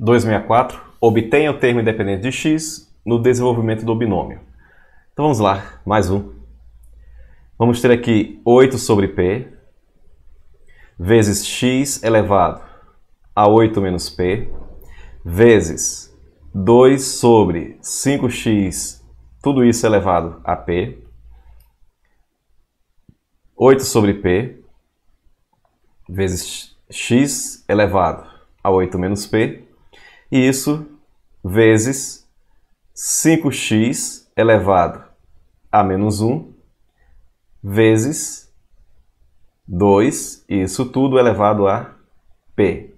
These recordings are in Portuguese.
264, obtenha o termo independente de x no desenvolvimento do binômio. Então vamos lá, mais um. Vamos ter aqui 8 sobre p vezes x elevado a 8 menos p vezes 2 sobre 5x, tudo isso elevado a p. 8 sobre p vezes x elevado a 8 menos p isso vezes 5x elevado a menos 1 vezes 2, isso tudo elevado a p.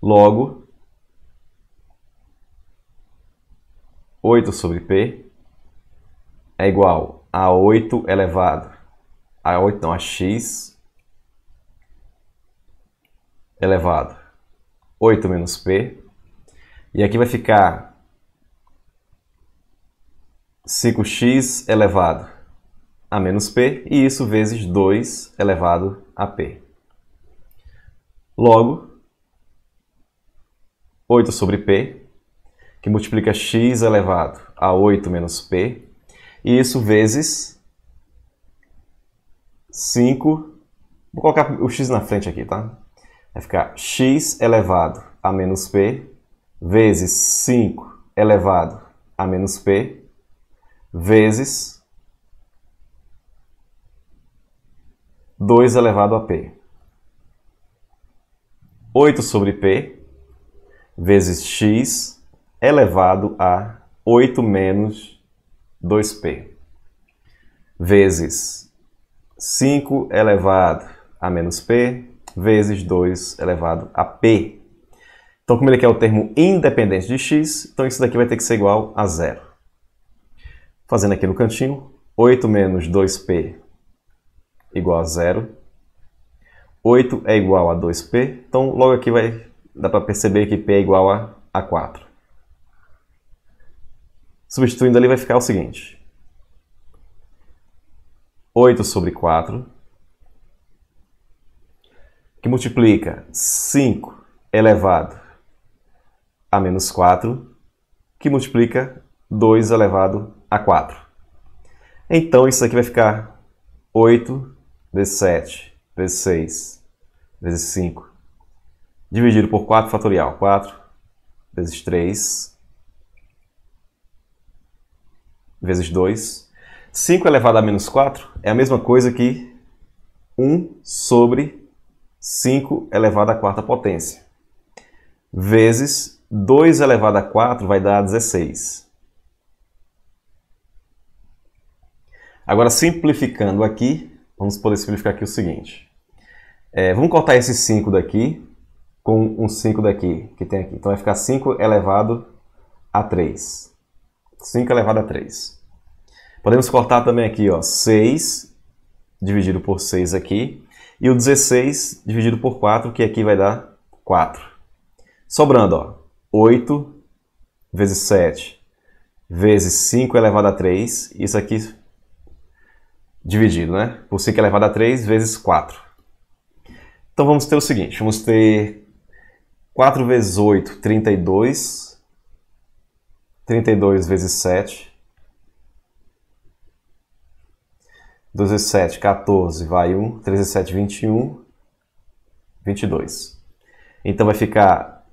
Logo, 8 sobre p é igual a 8 elevado a 8, não, a x elevado 8 menos p e aqui vai ficar 5x elevado a menos p, e isso vezes 2 elevado a p. Logo, 8 sobre p, que multiplica x elevado a 8 menos p, e isso vezes 5, vou colocar o x na frente aqui, tá? Vai ficar x elevado a menos p vezes 5 elevado a menos p vezes 2 elevado a p. 8 sobre p vezes x elevado a 8 menos 2p vezes 5 elevado a menos p vezes 2 elevado a p. Então, como ele quer o termo independente de x, então isso daqui vai ter que ser igual a zero. Fazendo aqui no cantinho, 8 menos 2p igual a zero. 8 é igual a 2p, então logo aqui vai dá para perceber que p é igual a, a 4. Substituindo ali vai ficar o seguinte. 8 sobre 4, que multiplica 5 elevado a menos 4, que multiplica 2 elevado a 4. Então, isso aqui vai ficar 8 vezes 7 vezes 6 vezes 5, dividido por 4 fatorial. 4 vezes 3 vezes 2. 5 elevado a menos 4 é a mesma coisa que 1 sobre 5 elevado à quarta potência, vezes 2 elevado a 4 vai dar 16. Agora, simplificando aqui, vamos poder simplificar aqui o seguinte. É, vamos cortar esse 5 daqui com um 5 daqui, que tem aqui. Então, vai ficar 5 elevado a 3. 5 elevado a 3. Podemos cortar também aqui, ó, 6 dividido por 6 aqui. E o 16 dividido por 4, que aqui vai dar 4. Sobrando, ó, 8 vezes 7 vezes 5 elevado a 3, isso aqui dividido, né? Por 5 elevado a 3 vezes 4. Então vamos ter o seguinte, vamos ter 4 vezes 8, 32. 32 vezes 7. 2 vezes 7, 14, vai 1. 13 vezes 7, 21. 22. Então vai ficar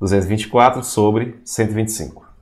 224 sobre 125.